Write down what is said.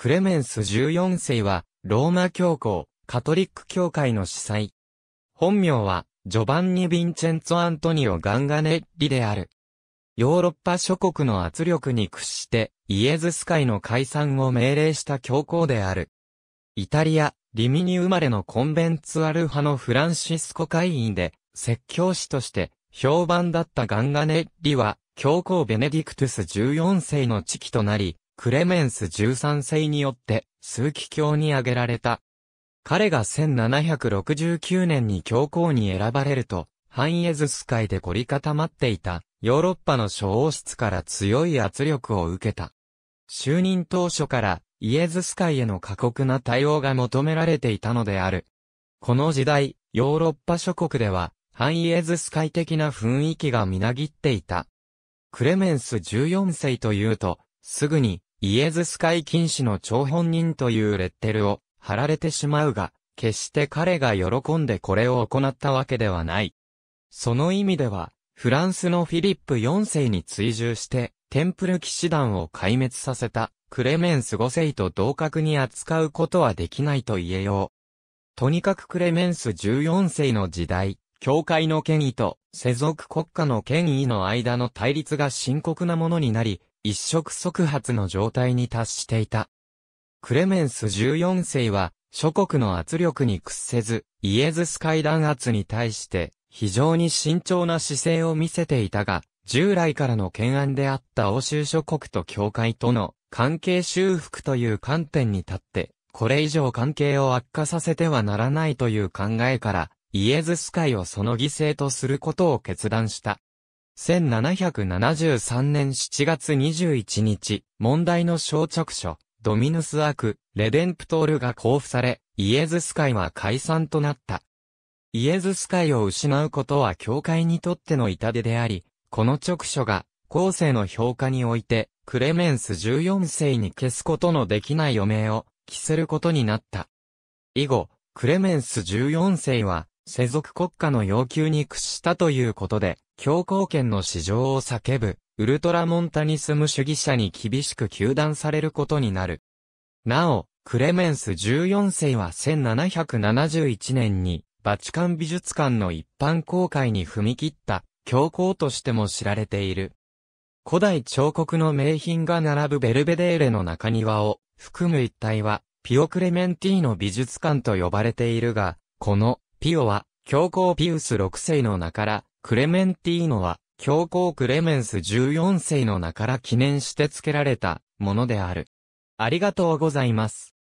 クレメンス14世は、ローマ教皇、カトリック教会の司祭。本名は、ジョバンニ・ヴィンチェンツォ・アントニオ・ガンガネッリである。ヨーロッパ諸国の圧力に屈して、イエズス会の解散を命令した教皇である。イタリア、リミニ生まれのコンベンツアル派のフランシスコ会員で、説教師として、評判だったガンガネッリは、教皇ベネディクトゥス14世の地期となり、クレメンス13世によって、数奇教に挙げられた。彼が1769年に教皇に選ばれると、ハンイエズス会で凝り固まっていた、ヨーロッパの諸王室から強い圧力を受けた。就任当初から、イエズス会への過酷な対応が求められていたのである。この時代、ヨーロッパ諸国では、ハンイエズス会的な雰囲気がみなぎっていた。クレメンス14世というと、すぐに、イエズス会禁止の張本人というレッテルを貼られてしまうが、決して彼が喜んでこれを行ったわけではない。その意味では、フランスのフィリップ4世に追従して、テンプル騎士団を壊滅させた、クレメンス5世と同格に扱うことはできないと言えよう。とにかくクレメンス14世の時代、教会の権威と世俗国家の権威の間の対立が深刻なものになり、一触即発の状態に達していた。クレメンス14世は、諸国の圧力に屈せず、イエズス会弾圧に対して、非常に慎重な姿勢を見せていたが、従来からの懸案であった欧州諸国と教会との関係修復という観点に立って、これ以上関係を悪化させてはならないという考えから、イエズス会をその犠牲とすることを決断した。1773年7月21日、問題の焼着書、ドミヌスアク、レデンプトールが交付され、イエズス会は解散となった。イエズス会を失うことは教会にとっての痛手であり、この直書が、後世の評価において、クレメンス14世に消すことのできない余命を、着せることになった。以後、クレメンス14世は、世俗国家の要求に屈したということで、強硬権の市場を叫ぶ、ウルトラモンタニスム主義者に厳しく求断されることになる。なお、クレメンス14世は1771年に、バチカン美術館の一般公開に踏み切った、教皇としても知られている。古代彫刻の名品が並ぶベルベデーレの中庭を含む一帯は、ピオクレメンティーノ美術館と呼ばれているが、このピオは、教皇ピウス6世の名から、クレメンティーノは、教皇クレメンス14世の名から記念して付けられたものである。ありがとうございます。